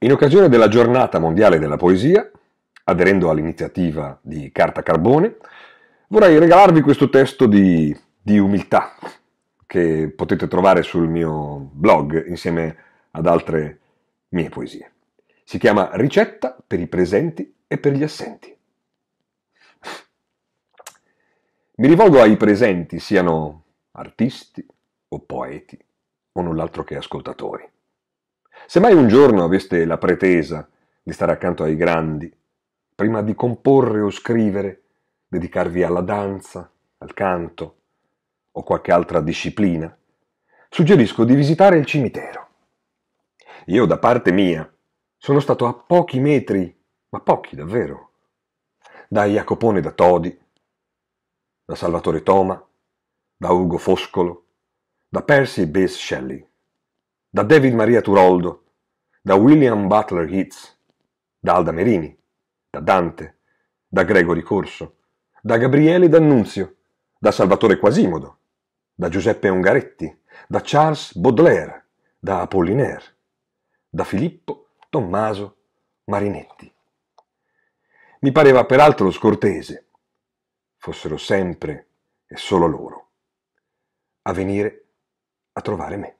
In occasione della giornata mondiale della poesia, aderendo all'iniziativa di Carta Carbone, vorrei regalarvi questo testo di, di, umiltà che potete trovare sul mio blog insieme ad altre mie poesie. Si chiama Ricetta per i presenti e per gli assenti. Mi rivolgo ai presenti, siano artisti o poeti o null'altro che ascoltatori. Se mai un giorno aveste la pretesa di stare accanto ai grandi, prima di comporre o scrivere, dedicarvi alla danza, al canto o qualche altra disciplina, suggerisco di visitare il cimitero. Io da parte mia sono stato a pochi metri, ma pochi davvero, da Jacopone da Todi, da Salvatore Toma, da Ugo Foscolo, da Percy Bass Shelley da David Maria Turoldo, da William Butler Hitz, da Alda Merini, da Dante, da Gregory Corso, da Gabriele D'Annunzio, da Salvatore Quasimodo, da Giuseppe Ungaretti, da Charles Baudelaire, da Apollinaire, da Filippo Tommaso Marinetti. Mi pareva peraltro scortese, fossero sempre e solo loro, a venire a trovare me.